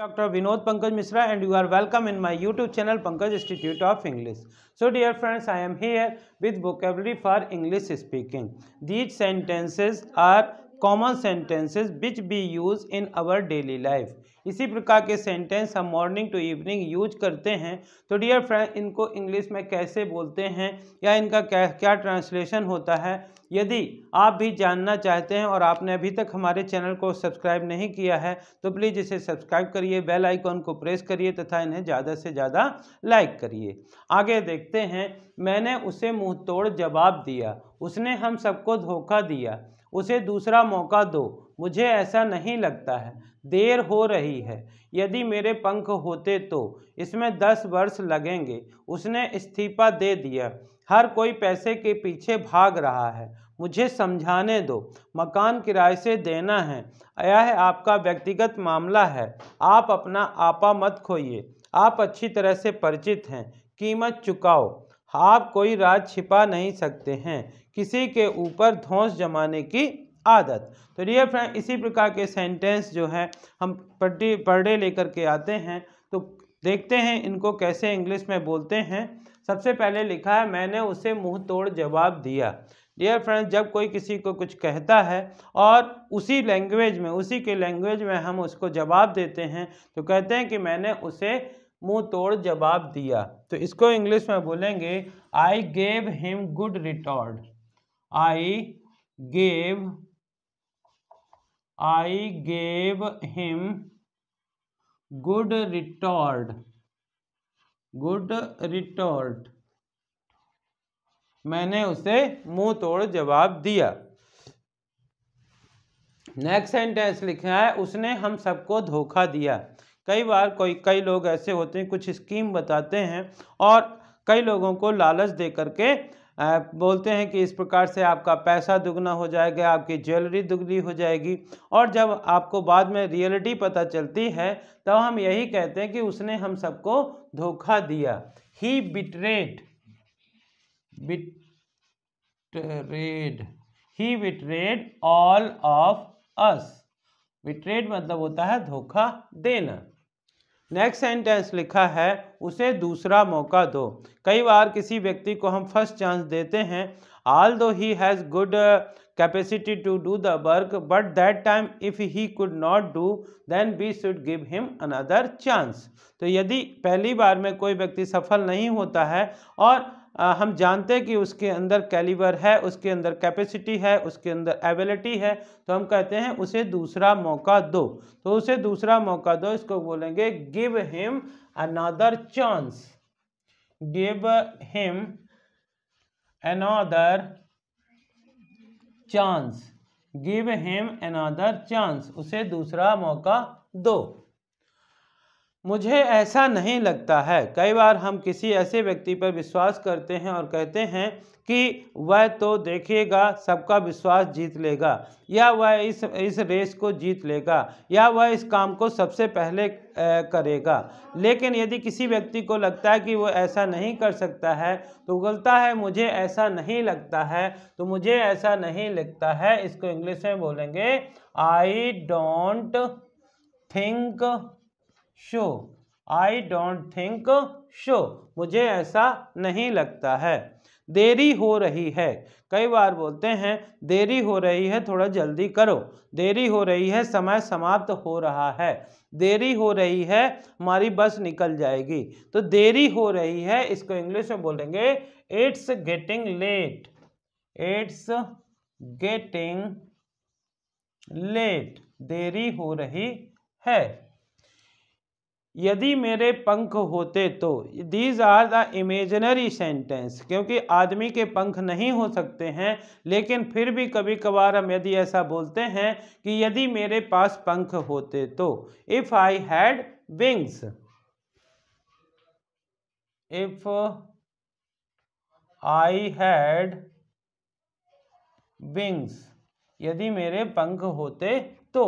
Dr. Vinod Pankaj Mishra and you are welcome in my YouTube channel Pankaj Institute of English. So dear friends, I am here with vocabulary for English speaking. These sentences are common sentences which be use in our daily life इसी प्रकार के sentence हम morning to evening use करते हैं तो dear friend इनको English में कैसे बोलते हैं या इनका क्या क्या ट्रांसलेशन होता है यदि आप भी जानना चाहते हैं और आपने अभी तक हमारे चैनल को सब्सक्राइब नहीं किया है तो प्लीज़ इसे सब्सक्राइब करिए बेल आइकॉन को प्रेस करिए तथा इन्हें ज़्यादा से ज़्यादा लाइक करिए आगे देखते हैं मैंने उसे मुँह तोड़ जवाब दिया उसने हम सबको धोखा दिया उसे दूसरा मौका दो मुझे ऐसा नहीं लगता है देर हो रही है यदि मेरे पंख होते तो इसमें दस वर्ष लगेंगे उसने इस्तीफा दे दिया हर कोई पैसे के पीछे भाग रहा है मुझे समझाने दो मकान किराए से देना है यह आपका व्यक्तिगत मामला है आप अपना आपा मत खोइए आप अच्छी तरह से परिचित हैं कीमत चुकाओ आप कोई राज छिपा नहीं सकते हैं किसी के ऊपर धौंस जमाने की आदत तो डियर फ्रेंड इसी प्रकार के सेंटेंस जो है हम पट्टी पढ़े लेकर के आते हैं तो देखते हैं इनको कैसे इंग्लिश में बोलते हैं सबसे पहले लिखा है मैंने उसे मुंह तोड़ जवाब दिया डियर फ्रेंड जब कोई किसी को कुछ कहता है और उसी लैंग्वेज में उसी के लैंग्वेज में हम उसको जवाब देते हैं तो कहते हैं कि मैंने उसे मुंह तोड़ जवाब दिया तो इसको इंग्लिश में बोलेंगे I gave him good retort I gave I gave him good retort good retort मैंने उसे मुंह तोड़ जवाब दिया नेक्स्ट सेंटेंस लिखा है उसने हम सबको धोखा दिया कई बार कोई कई लोग ऐसे होते हैं कुछ स्कीम बताते हैं और कई लोगों को लालच दे करके बोलते हैं कि इस प्रकार से आपका पैसा दुगना हो जाएगा आपकी ज्वेलरी दुगनी हो जाएगी और जब आपको बाद में रियलिटी पता चलती है तब तो हम यही कहते हैं कि उसने हम सबको धोखा दिया he betrayed betrayed he betrayed all of us betrayed मतलब होता है धोखा देना नेक्स्ट सेंटेंस लिखा है उसे दूसरा मौका दो कई बार किसी व्यक्ति को हम फर्स्ट चांस देते हैं although he has good capacity to do the work but that time if he could not do then we should give him another chance तो यदि पहली बार में कोई व्यक्ति सफल नहीं होता है और हम जानते हैं कि उसके अंदर कैलिबर है उसके अंदर कैपेसिटी है उसके अंदर एबिलिटी है तो हम कहते हैं उसे दूसरा मौका दो तो उसे दूसरा मौका दो इसको बोलेंगे give him another chance give him another chance give him another chance उसे दूसरा मौका दो मुझे ऐसा नहीं लगता है कई बार हम किसी ऐसे व्यक्ति पर विश्वास करते हैं और कहते हैं कि वह तो देखेगा सबका विश्वास जीत लेगा या वह इस इस रेस को जीत लेगा या वह इस काम को सबसे पहले करेगा लेकिन यदि किसी व्यक्ति को लगता है कि वह ऐसा नहीं कर सकता है तो गलता है मुझे ऐसा नहीं लगता है तो मुझे ऐसा नहीं लगता है इसको इंग्लिश में बोलेंगे I don't think so I don't think so मुझे ऐसा नहीं लगता है देरी हो रही है कई बार बोलते हैं देरी हो रही है थोड़ा जल्दी करो देरी हो रही है समय समाप्त हो रहा है देरी हो रही है हमारी बस निकल जाएगी तो देरी हो रही है इसको इंग्लिश में बोलेंगे it's getting late it's getting late देरी हो रही है यदि मेरे पंख होते तो these are the imaginary sentence क्योंकि आदमी के पंख नहीं हो सकते हैं लेकिन फिर भी कभी कभार हम यदि ऐसा बोलते हैं कि यदि मेरे पास पंख होते तो if I had wings if I had wings यदि मेरे पंख होते तो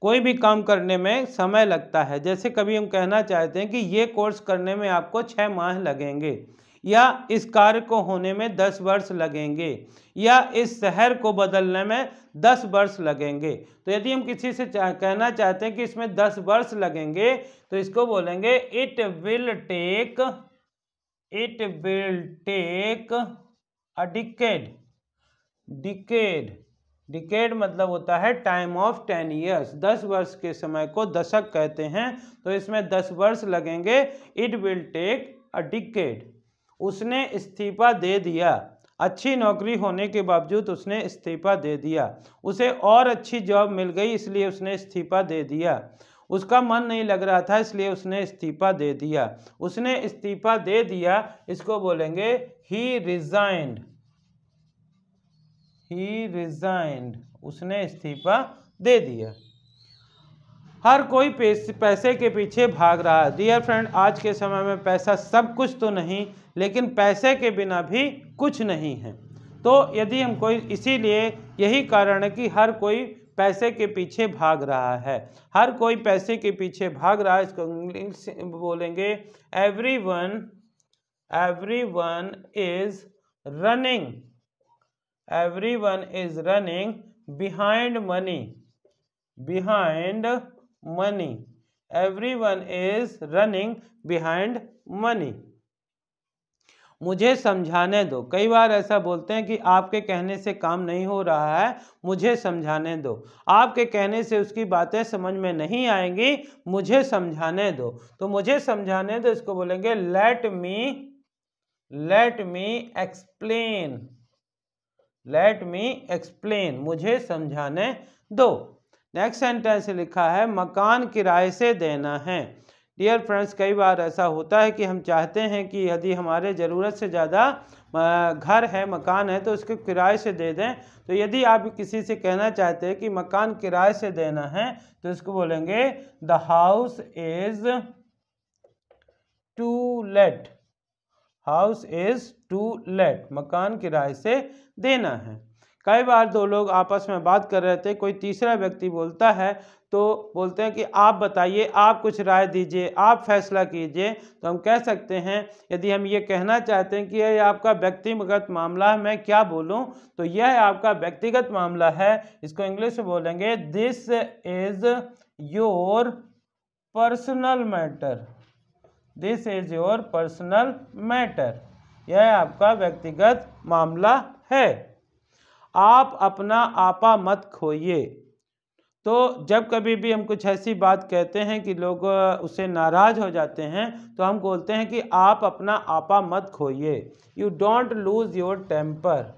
कोई भी काम करने में समय लगता है जैसे कभी हम कहना चाहते हैं कि ये कोर्स करने में आपको छः माह लगेंगे या इस कार्य को होने में दस वर्ष लगेंगे या इस शहर को बदलने में दस वर्ष लगेंगे तो यदि हम किसी से चाह, कहना चाहते हैं कि इसमें दस वर्ष लगेंगे तो इसको बोलेंगे it will take it will take a decade decade decade मतलब होता है टाइम ऑफ टेन ईयर्स दस वर्ष के समय को दशक कहते हैं तो इसमें दस वर्ष लगेंगे it will take a decade उसने इस्तीफा दे दिया अच्छी नौकरी होने के बावजूद उसने इस्तीफा दे दिया उसे और अच्छी जॉब मिल गई इसलिए उसने इस्तीफा दे दिया उसका मन नहीं लग रहा था इसलिए उसने इस्तीफा दे दिया उसने इस्तीफा दे दिया इसको बोलेंगे ही रिज़ाइंड ही रिजाइंड उसने इस्तीफा दे दिया हर कोई पैसे के पीछे भाग रहा है डियर फ्रेंड आज के समय में पैसा सब कुछ तो नहीं लेकिन पैसे के बिना भी कुछ नहीं है तो यदि हम कोई इसीलिए यही कारण है कि हर कोई पैसे के पीछे भाग रहा है हर कोई पैसे के पीछे भाग रहा है इसको इंग्लिश बोलेंगे everyone everyone is running everyone is running behind money behind money everyone is running behind money मुझे समझाने दो कई बार ऐसा बोलते हैं कि आपके कहने से काम नहीं हो रहा है मुझे समझाने दो आपके कहने से उसकी बातें समझ में नहीं आएंगी मुझे समझाने दो तो मुझे समझाने दो इसको बोलेंगे let me let me explain let me explain मुझे समझाने दो नेक्स्ट सेंटेंस लिखा है मकान किराए से देना है डियर फ्रेंड्स कई बार ऐसा होता है कि हम चाहते हैं कि यदि हमारे ज़रूरत से ज़्यादा घर है मकान है तो उसके किराए से दे दें तो यदि आप किसी से कहना चाहते हैं कि मकान किराए से देना है तो इसको बोलेंगे the house is to let house is to let मकान किराए से देना है कई बार दो लोग आपस में बात कर रहे थे कोई तीसरा व्यक्ति बोलता है तो बोलते हैं कि आप बताइए आप कुछ राय दीजिए आप फैसला कीजिए तो हम कह सकते हैं यदि हम ये कहना चाहते हैं कि यह आपका व्यक्तिगत मामला है मैं क्या बोलूं तो यह आपका व्यक्तिगत मामला है इसको इंग्लिश में बोलेंगे this is your personal matter this is your personal matter यह आपका व्यक्तिगत मामला है आप अपना आपा मत खोइए तो जब कभी भी हम कुछ ऐसी बात कहते हैं कि लोग उसे नाराज़ हो जाते हैं तो हम बोलते हैं कि आप अपना आपा मत खोइए you don't lose your temper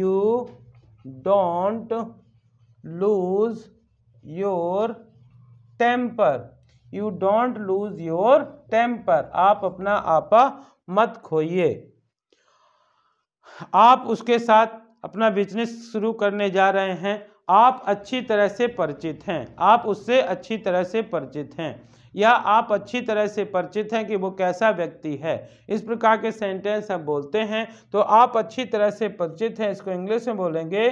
you don't lose your temper you don't lose your temper आप अपना आपा मत खोइए आप उसके साथ अपना बिजनेस शुरू करने जा रहे हैं आप अच्छी तरह से परिचित हैं आप उससे अच्छी तरह से परिचित हैं या आप अच्छी तरह से परिचित हैं कि वो कैसा व्यक्ति है इस प्रकार के सेंटेंस हम बोलते हैं तो आप अच्छी तरह से परिचित हैं इसको इंग्लिश में बोलेंगे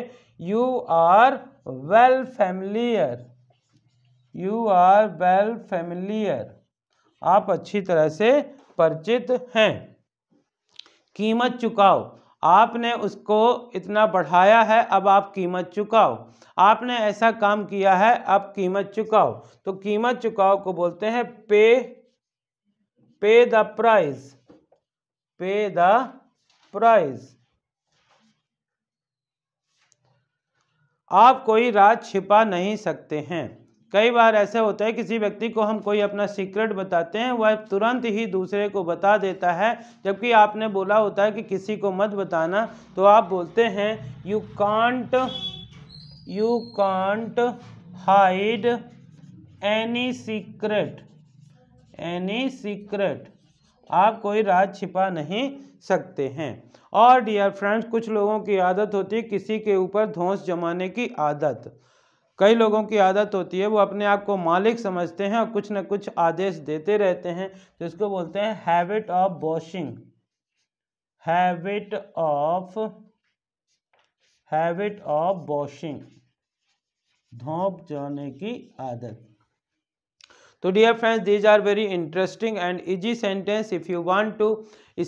you are well familiar you are well familiar आप अच्छी तरह से परिचित हैं कीमत चुकाओ आपने उसको इतना बढ़ाया है अब आप कीमत चुकाओ आपने ऐसा काम किया है अब कीमत चुकाओ तो कीमत चुकाओ को बोलते हैं pay pay the price pay the price आप कोई राज छिपा नहीं सकते हैं कई बार ऐसे होता है किसी व्यक्ति को हम कोई अपना सीक्रेट बताते हैं वह तुरंत ही दूसरे को बता देता है जबकि आपने बोला होता है कि किसी को मत बताना तो आप बोलते हैं you can't you can't hide any secret any secret आप कोई राज छिपा नहीं सकते हैं और डियर फ्रेंड्स कुछ लोगों की आदत होती है किसी के ऊपर धौंस जमाने की आदत कई लोगों की आदत होती है वो अपने आप को मालिक समझते हैं और कुछ ना कुछ आदेश देते रहते हैं तो इसको बोलते हैं habit of washing habit of habit of washing धोप जाने की आदत तो dear friends these are very interesting and easy sentence if you want to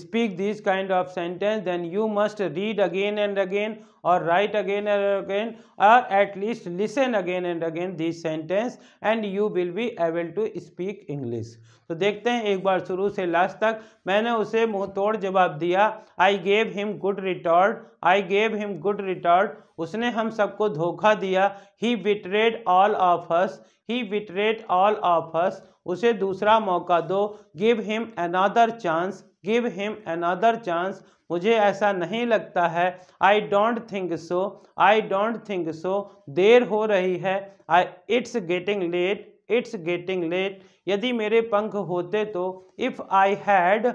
speak this kind of sentence then you must read again and again और write again again और at least listen again and again this sentence and you will be able to speak English तो देखते हैं एक बार शुरू से last तक मैंने उसे मुँह तोड़ जवाब दिया I gave him good retort I gave him good retort उसने हम सबको धोखा दिया he betrayed all of us he betrayed all of us उसे दूसरा मौका दो give him another chance give him another chance मुझे ऐसा नहीं लगता है I don't think so I don't think so देर हो रही है I it's getting late it's getting late यदि मेरे पंख होते तो if I had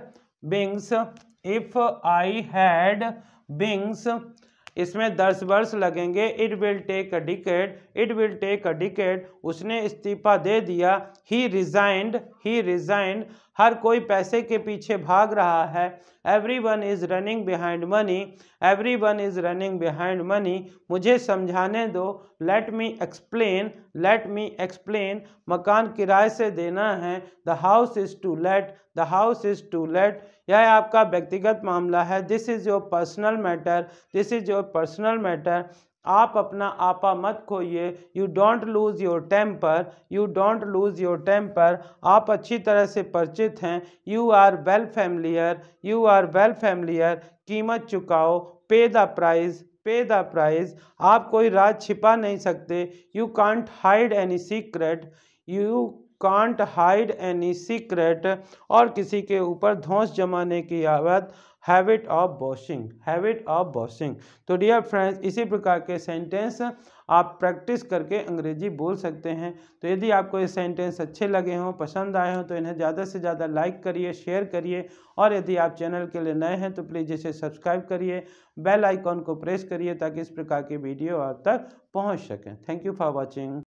wings if I had wings इसमें दस वर्ष लगेंगे it will take a decade it will take a decade उसने इस्तीफा दे दिया ही रिजाइंड ही रिजाइंड हर कोई पैसे के पीछे भाग रहा है everyone is running behind money everyone is running behind money मुझे समझाने दो let me explain let me explain मकान किराए से देना है the house is to let the house is to let यह आपका व्यक्तिगत मामला है this is your personal matter this is your personal matter आप अपना आपा मत खोइए you don't lose your temper you don't lose your temper आप अच्छी तरह से परिचित हैं you are well familiar you are well familiar कीमत चुकाओ pay the prize pay the prize आप कोई राज छिपा नहीं सकते you can't hide any secret you can't hide any secret और किसी के ऊपर धौंस जमाने की आवत habit of bossing habit of bossing तो डियर फ्रेंड्स इसी प्रकार के सेंटेंस आप प्रैक्टिस करके अंग्रेजी बोल सकते हैं तो यदि आपको ये सेंटेंस अच्छे लगे हों पसंद आए हों तो इन्हें ज़्यादा से ज़्यादा लाइक करिए शेयर करिए और यदि आप चैनल के लिए नए हैं तो प्लीज़ इसे सब्सक्राइब करिए बेल आइकॉन को प्रेस करिए ताकि इस प्रकार की वीडियो आप तक पहुँच सकें थैंक यू फॉर वॉचिंग